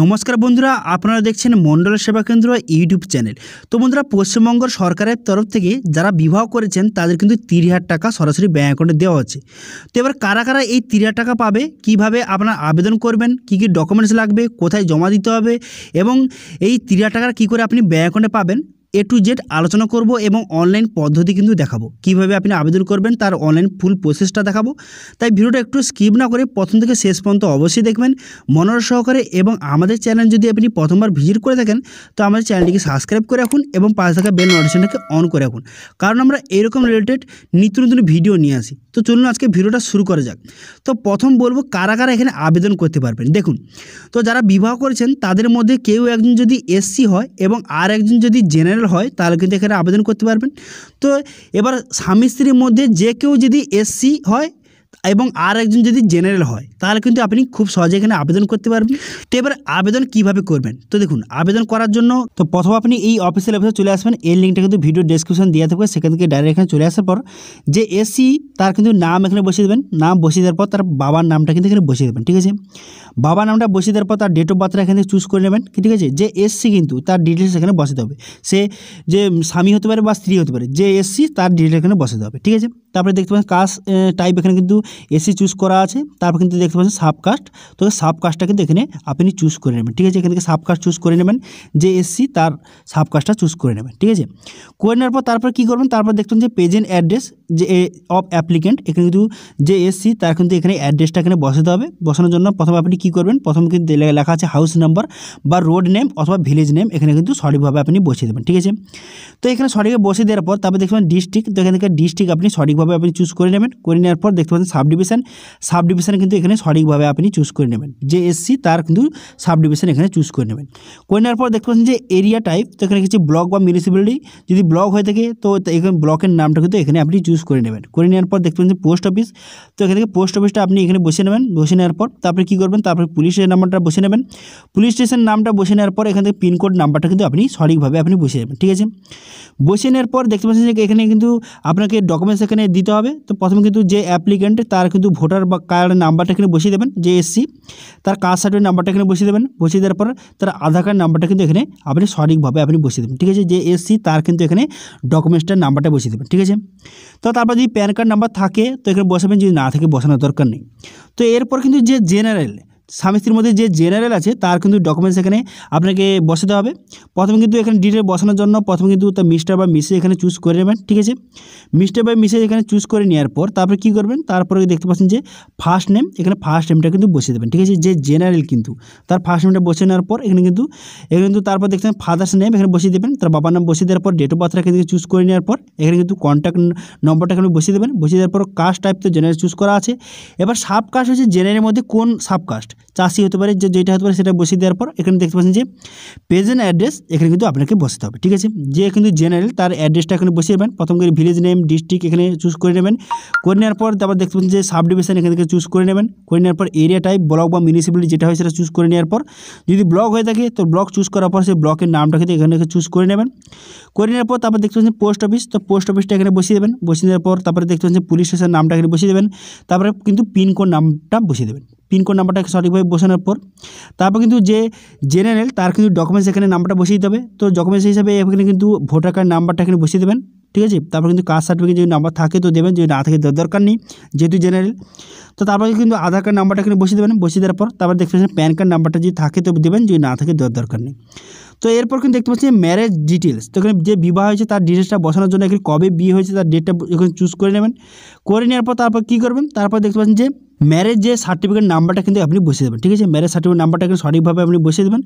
নমস্কার বন্ধুরা আপনারা দেখছেন মণ্ডল সেবা কেন্দ্র ইউটিউব চ্যানেল তো বন্ধুরা পশ্চিমবঙ্গ সরকারের তরফ থেকে যারা বিবাহ করেছেন তাদের কিন্তু তিরি হাজার টাকা সরাসরি ব্যাঙ্ক অ্যাকাউন্টে দেওয়া হচ্ছে তো এবার কারা কারা এই তিরি হাজার টাকা পাবে কিভাবে আপনারা আবেদন করবেন কি কি ডকুমেন্টস লাগবে কোথায় জমা দিতে হবে এবং এই তিরি হাজার টাকার কী করে আপনি ব্যাঙ্ক অ্যাকাউন্টে পাবেন এ টু জেড আলোচনা করব এবং অনলাইন পদ্ধতি কিন্তু দেখাবো কিভাবে আপনি আবেদন করবেন তার অনলাইন ফুল প্রসেসটা দেখাবো তাই ভিডিওটা একটু স্কিপ না করে প্রথম থেকে শেষ পর্যন্ত অবশ্যই দেখবেন মনোর সহকারে এবং আমাদের চ্যানেল যদি আপনি প্রথমবার ভিজিট করে থাকেন তো আমাদের চ্যানেলটিকে সাবস্ক্রাইব করে রাখুন এবং পাশে থাকা বেল নোটিফিকেশনটাকে অন করে রাখুন কারণ আমরা এরকম রিলেটেড নিত্য নতুন ভিডিও নিয়ে আসি তো চলুন আজকে ভিডিওটা শুরু করা যাক তো প্রথম বলবো কারা কারা এখানে আবেদন করতে পারবেন দেখুন তো যারা বিবাহ করেছেন তাদের মধ্যে কেউ একজন যদি এসসি হয় এবং আর একজন যদি জেনারেল হয় তাহলে কিন্তু এখানে আবেদন করতে পারবেন তো এবার স্বামী স্ত্রীর মধ্যে যে কেউ যদি এসসি হয় এবং আর একজন যদি জেনারেল হয় তাহলে কিন্তু আপনি খুব সহজে এখানে আবেদন করতে পারবেন তো এবার আবেদন কিভাবে করবেন তো দেখুন আবেদন করার জন্য তো প্রথম আপনি এই অফিসের অফিসে চলে আসবেন এই লিঙ্কটা কিন্তু ভিডিও ডেসক্রিপশন দেওয়া থাকবে সেখান থেকে ডাইরেক্ট এখানে চলে আসার পর যে এসি তার কিন্তু নাম এখানে বসিয়ে দেবেন নাম বসিয়ে দেওয়ার পর তার বাবার নামটা কিন্তু এখানে বসিয়ে দেবেন ঠিক আছে বাবার নামটা বসিয়ে দেওয়ার পর তার ডেট অফ বার্থটা এখানে চুজ করে নেবেন ঠিক আছে যে এসসি কিন্তু তার ডিটেলস এখানে বসাতে হবে সে যে স্বামী হতে পারে বা স্ত্রী হতে পারে যে এসসি তার ডিটেলস এখানে বসাতে হবে ঠিক আছে তারপরে দেখতে পাবেন কাস্ট টাইপ এখানে কিন্তু এসি চুজ করা আছে তারপর কিন্তু দেখতে পাচ্ছেন সাবকাস্ট তো সাবকাস্টটা কিন্তু এখানে আপনি চুজ করে নেবেন ঠিক আছে এখান থেকে সাবকাস্ট চুজ করে নেবেন যে এসসি তার সাবকাস্টটা চুজ করে নেবেন ঠিক আছে করে নেওয়ার পর তারপর কী করবেন তারপর দেখবেন যে পেজেন্ট অ্যাড্রেস যে অফ অ্যাপ্লিকেন্ট এখানে কিন্তু যে এসসি তার কিন্তু এখানে অ্যাড্রেসটা এখানে বসাতে হবে বসানোর জন্য প্রথমে আপনি কী করবেন প্রথম কিন্তু লেখা আছে হাউস নাম্বার বা রোড নেম অথবা ভিলেজ নেম এখানে কিন্তু সঠিকভাবে আপনি বসিয়ে দেবেন ঠিক আছে তো এখানে সঠিকভাবে বসিয়ে দেওয়ার পর তারপর দেখবেন ডিস্ট্রিক্ট তো এখানে ডিস্ট্রিক্ট আপনি সঠিকভাবে আপনি চুজ করে নেবেন করে নেওয়ার পর দেখতে সাব ডিভিশন সাব ডিভিশন কিন্তু এখানে সঠিকভাবে আপনি চুজ করে নেবেন যে এসসি তার কিন্তু সাবডিভিশন এখানে চুজ করে নেবেন করে নেওয়ার পর দেখতে পাচ্ছেন যে এরিয়া টাইপ তো এখানে কিছু ব্লক বা মিউনিসিপ্যালিটি যদি ব্লক হয়ে থাকে তো এখানে ব্লকের নামটা কিন্তু এখানে আপনি চুজ করে নেবেন করে নেওয়ার পর দেখতে পাচ্ছেন পোস্ট অফিস তো এখান থেকে পোস্ট অফিসটা আপনি এখানে বসে নেবেন বসে নেওয়ার পর তারপরে কী করবেন তারপরে পুলিশের নাম্বারটা বসে নেবেন পুলিশ স্টেশন নামটা বসে নেওয়ার পর এখান থেকে পিনকোড নাম্বারটা কিন্তু আপনি সঠিকভাবে আপনি বসে নেবেন ঠিক আছে বসে নেওয়ার পর দেখতে পাচ্ছেন যে এখানে কিন্তু আপনাকে ডকুমেন্টস এখানে দিতে হবে তো প্রথমে কিন্তু যে অ্যাপ্লিকেন্ট তার কিন্তু ভোটার বা কার্ড নাম্বারটা এখানে বসিয়ে দেবেন যে এসসি তার কাস্ট সার্টিফিকেট নাম্বারটা এখানে বসিয়ে দেবেন বসিয়ে দেওয়ার পর তার আধার কার্ড নাম্বারটা কিন্তু এখানে আপনি সঠিকভাবে আপনি বসিয়ে দেবেন ঠিক আছে যে এসসি তার কিন্তু এখানে ডকুমেন্টসটার নাম্বারটা বসিয়ে দেবেন ঠিক আছে তো তারপর যদি প্যান কার্ড নাম্বার থাকে তো এখানে বসাবেন যদি না থাকে বসানোর দরকার নেই তো এরপর কিন্তু যে জেনারেল স্বামী স্ত্রীর মধ্যে যে জেনারেল আছে তার কিন্তু ডকুমেন্টস এখানে আপনাকে বসাতে হবে প্রথমে কিন্তু এখানে ডিটেল বসানোর জন্য প্রথমে কিন্তু তার মিস্টার বা মিসেজ এখানে চুজ করে নেবেন ঠিক আছে মিস্টার বা মিসেজ এখানে চুজ করে নেওয়ার পর তারপরে কী করবেন তারপরে দেখতে পাচ্ছেন যে ফার্স্ট নেম এখানে ফার্স্ট নেমটা কিন্তু বসিয়ে দেবেন ঠিক আছে যে জেনারেল কিন্তু তার ফার্স্ট নেমটা বসে নেওয়ার পর এখানে কিন্তু এখানে কিন্তু তারপর দেখছেন ফাদার্স নেম এখানে বসিয়ে দেবেন তার বাবার নাম বসিয়ে দেওয়ার পর ডেট অফ বার্থটা কিন্তু চুজ করে নেওয়ার পর এখানে কিন্তু কন্ট্যাক্ট নম্বরটা এখানে বসিয়ে দেবেন বসিয়ে দেওয়ার পর কাস্ট টাইপ তো জেনারেল চুজ করা আছে এবার সাবকাস্ট হচ্ছে জেনারেলের মধ্যে কোন সাবকাস্ট চাছি হতে পারে যে যেটা হতে পারে সেটা বসি দেওয়ার পর এখানে দেখতে পাচ্ছেন যে প্রেজেন্ট অ্যাড্রেস এখানে কিন্তু আপনাকে বসাতে হবে ঠিক আছে যে কিন্তু জেনারেল তার অ্যাড্রেসটা এখানে বসিয়ে দেবেন প্রথম করে ভিলেজ নেম डिस्ट्रিক এখানে চুজ করে নেবেন কোয়েনার পর তারপর দেখবেন যে সাব ডিভিশন এখানে থেকে চুজ করে নেবেন কোয়েনার পর এরিয়া টাইপ ব্লক বা মিউনিসিপালিটি যেটা হয় সেটা চুজ করে নেয়ার পর যদি ব্লক হয়ে থাকে তো ব্লক চুজ করার পর সে ব্লকের নামটা লিখে এখানে থেকে চুজ করে নেবেন কোয়েনার পর তারপর দেখতে পাচ্ছেন পোস্ট অফিস তো পোস্ট অফিসটা এখানে বসিয়ে দেবেন বসিয়ে দেওয়ার পর তারপরে দেখতে পাচ্ছেন পুলিশ স্টেশন নামটা লিখে বসিয়ে দেবেন তারপরে কিন্তু পিন কোড নামটা বসিয়ে দেবেন পিন কোড নাম্বারটা সার্টিফিকেট বই বসানোর পর তারপর কিন্তু যে জেনারেল তার কিছু ডকুমেন্টস এখানে নাম্বারটা বসিয়ে দিবেন তো রকমের হিসেবে এখানে কিন্তু ভোটার কার্ড নাম্বারটা এখানে বসিয়ে দিবেন ঠিক আছে তারপর কিন্তু আধার সার্টিফিকেট যদি নাম্বার থাকে তো দিবেন যদি না থাকে দরকার নেই যেহেতু জেনারেল তো তারপরে কিন্তু আধার কার্ড নাম্বারটা এখানে বসিয়ে দিবেন বসিয়ে দেওয়ার পর তারপর দেখতে পাচ্ছেন প্যান কার্ড নাম্বারটা যদি থাকে তো দিবেন যদি না থাকে দরকার নেই তো এরপর কিন্তু দেখতে পাচ্ছেন ম্যারেজ ডিটেইলস তো এখানে যে বিবাহ হয়েছে তার ডিটেইলসটা বসানোর জন্য এখানে কবে বিয়ে হয়েছে তার ডেটটা এখানে চুজ করে নেবেন কোরিন এর পর তারপর কি করবেন তারপর দেখতে পাচ্ছেন যে ম্যারেজ যে সার্টিফিকেট নাম্বারটা কিন্তু আপনি বসিয়ে দেবেন ঠিক আছে ম্যারেজ সার্টিফিকেট নাম্বারটা কিন্তু সঠিকভাবে আপনি বসিয়ে দেবেন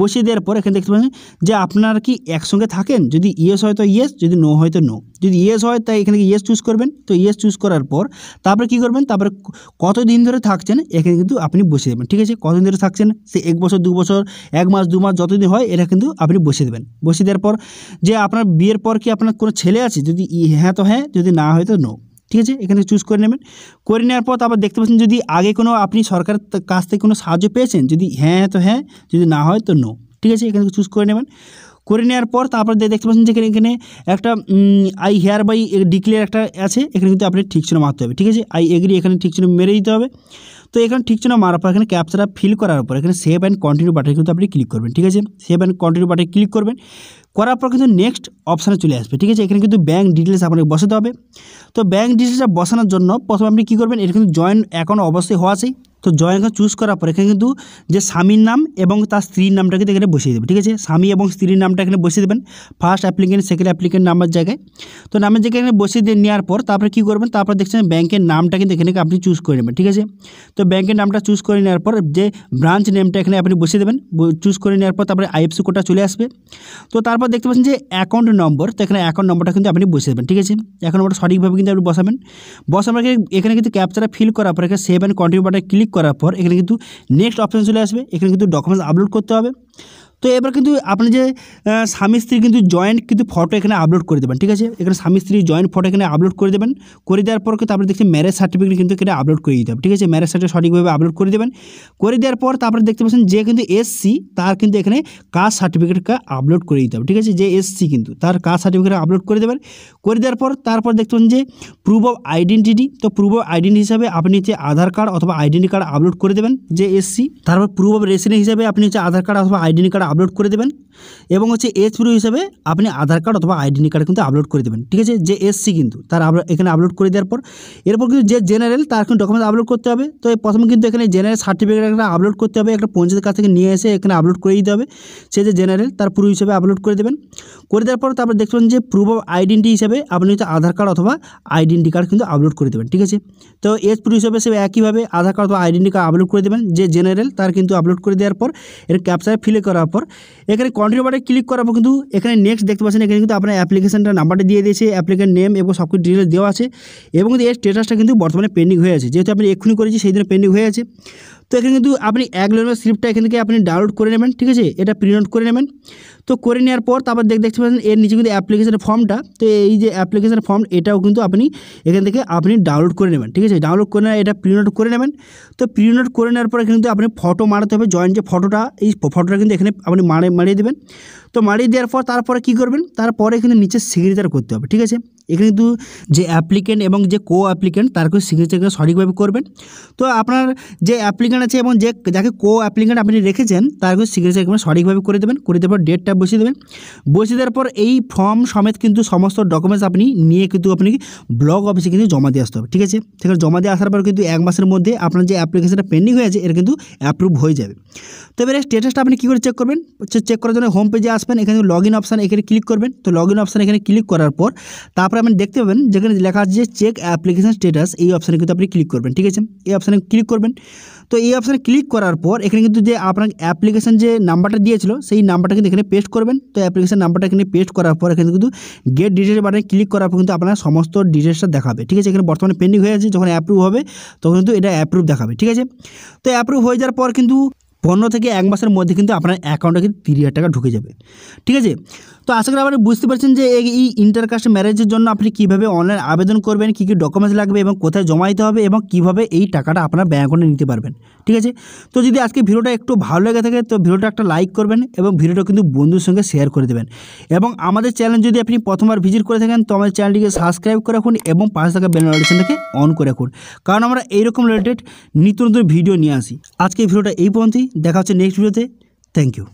বসিয়ে দেওয়ার পর এখানে দেখতে পাচ্ছেন যে আপনারা কি একসঙ্গে থাকেন যদি ইয়েস হয় তো ইয়েস যদি নো হয় তো নো যদি ইয়েস হয় তাই এখানে ইয়েস চুজ করবেন তো ইয়েস চুজ করার পর তারপরে কি করবেন তারপরে কতদিন ধরে থাকছেন এখানে কিন্তু আপনি বসিয়ে দেবেন ঠিক আছে কতদিন ধরে থাকছেন সে এক বছর দু বছর এক মাস দু মাস যতদিন হয় এটা কিন্তু আপনি বসিয়ে দেবেন বসিয়ে দেওয়ার পর যে আপনার বিয়ের পর কি আপনার কোনো ছেলে আছে যদি হ্যাঁ তো হ্যাঁ যদি না হয় তো নো ठीक है जी এখানে চুজ করে নেবেন কোরিণিয়ার পর আবার দেখতে পাচ্ছেন যদি আগে কোনো আপনি সরকার কাছ থেকে কোনো সাহায্য পেয়েছেন যদি হ্যাঁ তো হ্যাঁ যদি না হয় তো নো ঠিক আছে এখানে চুজ করে নেবেন করে নেওয়ার পর তারপর দেখতে পাচ্ছেন যে এখানে একটা আই হেয়ার বাই ডিক্লেয়ার একটা আছে এখানে কিন্তু আপনি ঠিক চিহ্ন মারতে হবে ঠিক আছে আই এগ্রি এখানে ঠিক চিহ্ন মেরে দিতে হবে তো এখানে ঠিক চিহ্ন মারার পর এখানে ক্যাপচারা ফিল করার পর এখানে সেভ অ্যান্ড কন্টিনিউ বাটনে কিন্তু আপনি ক্লিক করবেন ঠিক আছে সেভ অ্যান্ড কন্টিনিউ বাটনে ক্লিক করবেন করার পর কিন্তু নেক্সট অপশানে চলে আসবে ঠিক আছে এখানে কিন্তু ব্যাঙ্ক ডিটেলস আপনাকে বসাতে হবে তো ব্যাঙ্ক ডিটেলসটা বসানোর জন্য প্রথমে আপনি কী করবেন এটা কিন্তু জয়েন্ট অ্যাকাউন্ট অবশ্যই হওয়া আছে তো জয়েন করে চুজ করা پڑے কিন্তু যে স্বামীর নাম এবং তার স্ত্রী নামটা এখানে বসিয়ে দিবেন ঠিক আছে স্বামী এবং স্ত্রীর নামটা এখানে বসিয়ে দিবেন ফার্স্ট एप्लीकेंट সেকেন্ড एप्लीकेंट নামটার জায়গায় তো নামে যেখানে বসিয়ে দেন নিয়ার পর তারপরে কি করবেন তারপরে দেখবেন ব্যাংকের নামটা কিন্তু এখানে আপনি চুজ করে নেবেন ঠিক আছে তো ব্যাংকের নামটা চুজ করে নেয়ার পর যে ব্রাঞ্চ নেমটা এখানে আপনি বসিয়ে দিবেন চুজ করে নেয়ার পর তারপরে आईएफएससी কোডটা চলে আসবে তো তারপর দেখতে পাচ্ছেন যে অ্যাকাউন্ট নম্বর তো এখানে অ্যাকাউন্ট নম্বরটা কিন্তু আপনি বসিয়ে দিবেন ঠিক আছে অ্যাকাউন্ট নম্বর সঠিক ভাবে কিন্তু বসাবেন বস আমরা এখানে কিন্তু ক্যাপচাটা ফিল করা পরে সেভ এন্ড কন্টিনিউ বাটনে ক্লিক করা পর এখানে কিন্তু নেক্সট অপশন চলে আসবে এখানে কিন্তু ডকুমেন্ট আপলোড করতে হবে তো এবার কিন্তু আপনি যে স্বামী স্ত্রী কিন্তু জয়েন্ট কিন্তু ফটো এখানে আপলোড করে দেবেন ঠিক আছে এখানে স্বামী স্ত্রী জয়েন্ট ফটো এখানে আপলোড করে দেবেন করে দেওয়ার পর কিন্তু আপনি দেখছেন ম্যারেজ সার্টিফিকেট কিন্তু এখানে আপলোড করে দিতে হবে ঠিক আছে ম্যারেজ সার্টিফিকেট সঠিকভাবে আপলোড করে দেবেন করে দেওয়ার পর তারপরে দেখতে পাচ্ছেন যে কিন্তু এসসি তার কিন্তু এখানে কাস্ট সার্টিফিকেটটা আপলোড করে দিতে হবে ঠিক আছে যে এসসি কিন্তু তার কাস্ট সার্টিফিকেট আপলোড করে দেবেন করে দেওয়ার পর তারপর দেখতে পাচ্ছেন যে প্রুফ অফ আইডেন্টিটি তো প্রুফ অফ আইডেন্টি হিসাবে আপনি হচ্ছে আধার কার্ড অথবা আইডেন্টি কার্ড আপলোড করে দেবেন যে এসসি তারপর প্রুফ অফ রেসিডেন্ট হিসাবে আপনি হচ্ছে আধার কার্ড অথবা আইডেন্টি কার্ড আপলোড করে দেবেন এবং হচ্ছে এজ প্রুফ হিসেবে আপনি আধার কার্ড অথবা আইডেন্টি কার্ড কিন্তু আপলোড করে দেবেন ঠিক আছে যে এসসি কিন্তু তার এখানে আপলোড করে দেওয়ার পর এরপর কিন্তু যে জেনারেল তার কিন্তু ডকুমেন্ট আপলোড করতে হবে তো প্রথমে কিন্তু এখানে জেনারেল সার্টিফিকেট একটা আপলোড করতে হবে একটা পঞ্চায়েতের কাছ থেকে নিয়ে এসে এখানে আপলোড করে দিতে হবে সে যে জেনারেল তার প্রুফ হিসেবে আপলোড করে দেবেন করে দেওয়ার পর তারপর দেখবেন যে প্রুফ অফ আইডেন্টি হিসেবে আপনি হচ্ছে আধার কার্ড অথবা আইডেন্টি কার্ড কিন্তু আপলোড করে দেবেন ঠিক আছে তো এজ প্রুফ হিসেবে সে একইভাবে আধার কার্ড অথবা আইডেন্টি কার্ড আপলোড করে দেবেন যে জেনারেল তার কিন্তু আপলোড করে দেওয়ার পর এর ক্যাপচার ফিলে করার পর পর এখানে কন্টিনিউ বাটে ক্লিক করার পর কিন্তু এখানে নেক্সট দেখতে পাচ্ছেন এখানে কিন্তু আপনার অ্যাপ্লিকেশনটা নাম্বারটা দিয়ে দিয়েছে অ্যাপ্লিকেন্ট নেম এবং সব কিছু ডিটেলস দেওয়া আছে এবং এর স্টেটাসটা কিন্তু বর্তমানে পেন্ডিং হয়ে আছে যেহেতু আপনি এক্ষুনি করেছি সেই দিনে পেন্ডিং হয়ে আছে তো এখানে কিন্তু আপনি এক লোনের স্লিপটা এখান থেকে আপনি ডাউনলোড করে নেবেন ঠিক আছে এটা প্রিন্ট করে নেবেন তো করে নেওয়ার পর তারপর দেখ দেখতে পাচ্ছেন এর নিচে কিন্তু অ্যাপ্লিকেশনের ফর্মটা তো এই যে অ্যাপ্লিকেশনের ফর্ম এটাও কিন্তু আপনি এখান থেকে আপনি ডাউনলোড করে নেবেন ঠিক আছে ডাউনলোড করে এটা প্রিন্ট করে নেবেন তো প্রিন্ট করে নেওয়ার পরে কিন্তু আপনি ফটো মারাতে হবে জয়েন্ট যে ফটোটা এই ফটোটা কিন্তু এখানে আপনি মারে মারিয়ে দেবেন তো মারিয়ে দেওয়ার পর তারপরে কী করবেন তারপরে কিন্তু নিচে সিগনেচার করতে হবে ঠিক আছে এখানে কিন্তু যে অ্যাপ্লিকেন্ট এবং যে কো অ্যাপ্লিকেন্ট তার কিন্তু সিগনেচারগুলো সঠিকভাবে করবেন তো আপনার যে অ্যাপ্লিকেন্ট আছে এবং যে যাকে কো অ্যাপ্লিকেন্ট আপনি রেখেছেন তার কিন্তু সিগনেচারগুলো সঠিকভাবে করে দেবেন করে দেওয়ার পর ডেটটা বসিয়ে দেবেন বসিয়ে দেওয়ার পর এই ফর্ম সমেত কিন্তু সমস্ত ডকুমেন্টস আপনি নিয়ে কিন্তু আপনি ব্লক অফিসে কিন্তু জমা দিয়ে আসতে হবে ঠিক আছে সেখানে জমা দিয়ে আসার পর কিন্তু এক মাসের মধ্যে আপনার যে অ্যাপ্লিকেশনটা পেন্ডিং হয়ে আছে এটা কিন্তু অ্যাপ্রুভ হয়ে যাবে তো এবারে স্টেটাসটা আপনি কী করে চেক করবেন চেক করার জন্য হোম পেজে আসবেন এখানে লগ ইন অপশান এখানে ক্লিক করবেন তো লগ ইন অপশান এখানে ক্লিক করার পর তারপরে আপনি দেখতে পাবেন যেখানে লেখা আছে চেক অ্যাপ্লিকেশান স্টেটাস এই অপশানে কিন্তু আপনি ক্লিক করবেন ঠিক আছে এই অপশানে ক্লিক করবেন তো এই অপশানে ক্লিক করার পর এখানে কিন্তু যে আপনার অ্যাপ্লিকেশান যে নাম্বারটা দিয়েছিল সেই নাম্বারটা কিন্তু এখানে পেস্ট করবেন তো অ্যাপ্লিকেশান নাম্বারটা এখানে পেস্ট করার পর এখানে কিন্তু গেট ডিটেলস বাটনে ক্লিক করার পর কিন্তু আপনার সমস্ত ডিটেলসটা দেখাবে ঠিক আছে এখানে বর্তমানে পেন্ডিং হয়ে আছে যখন অ্যাপ্রুভ হবে তখন কিন্তু এটা অ্যাপ্রুভ দেখাবে ঠিক আছে তো অ্যাপ্রুভ হয়ে যাওয়ার পর কিন্তু পনেরো থেকে এক মাসের মধ্যে কিন্তু আপনার অ্যাকাউন্টে কিন্তু তিরিশ হাজার টাকা ঢুকে যাবে ঠিক আছে তো আশা করি আপনি বুঝতে পারছেন যে এই ইন্টারকাস্ট ম্যারেজের জন্য আপনি কিভাবে অনলাইন আবেদন করবেন কী কী ডকুমেন্টস লাগবে এবং কোথায় জমা দিতে হবে এবং কিভাবে এই টাকাটা আপনার ব্যাঙ্ক অ্যাকাউন্টে নিতে পারবেন ঠিক আছে তো যদি আজকে ভিডিওটা একটু ভালো লেগে থাকে তো ভিডিওটা একটা লাইক করবেন এবং ভিডিওটা কিন্তু বন্ধুর সঙ্গে শেয়ার করে দেবেন এবং আমাদের চ্যানেল যদি আপনি প্রথমবার ভিজিট করে থাকেন তো আমাদের চ্যানেলটিকে সাবস্ক্রাইব করে রাখুন এবং পাশে থাকা বেল নোটিফিকেশনটাকে অন করে রাখুন কারণ আমরা এইরকম রিলেটেড নিত্য নতুন ভিডিও নিয়ে আসি আজকে ভিডিওটা এই পর্যন্তই দেখা হচ্ছে নেক্সট ভিডিওতে থ্যাংক ইউ